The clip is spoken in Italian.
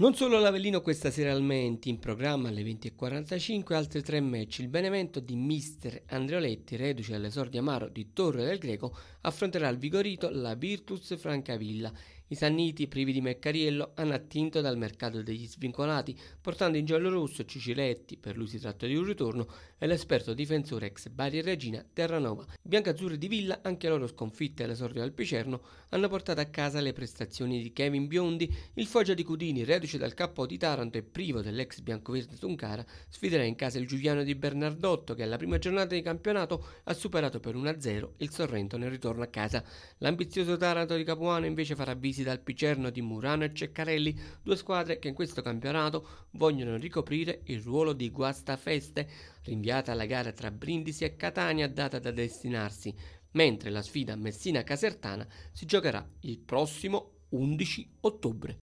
Non solo l'Avellino questa sera al Menti, in programma alle 20.45 altri tre match. Il Benevento di mister Andreoletti, reduce all'esordio amaro di Torre del Greco, affronterà il Vigorito, la Virtus Francavilla i Sanniti, privi di Meccariello, hanno attinto dal mercato degli svincolati, portando in giallo giallorosso Ciciletti, per lui si tratta di un ritorno, e l'esperto difensore ex Bari e Regina Terranova. I biancazzurri di Villa, anche loro sconfitte all'esordio al Picerno, hanno portato a casa le prestazioni di Kevin Biondi, il foggia di Cudini, reduce dal capo di Taranto e privo dell'ex biancoverde Tuncara, sfiderà in casa il Giuliano di Bernardotto che alla prima giornata di campionato ha superato per 1-0 il Sorrento nel ritorno a casa. L'ambizioso Taranto di Capuano invece farà visita divisi dal Picerno di Murano e Ceccarelli, due squadre che in questo campionato vogliono ricoprire il ruolo di guastafeste, rinviata alla gara tra Brindisi e Catania data da destinarsi, mentre la sfida Messina-Casertana si giocherà il prossimo 11 ottobre.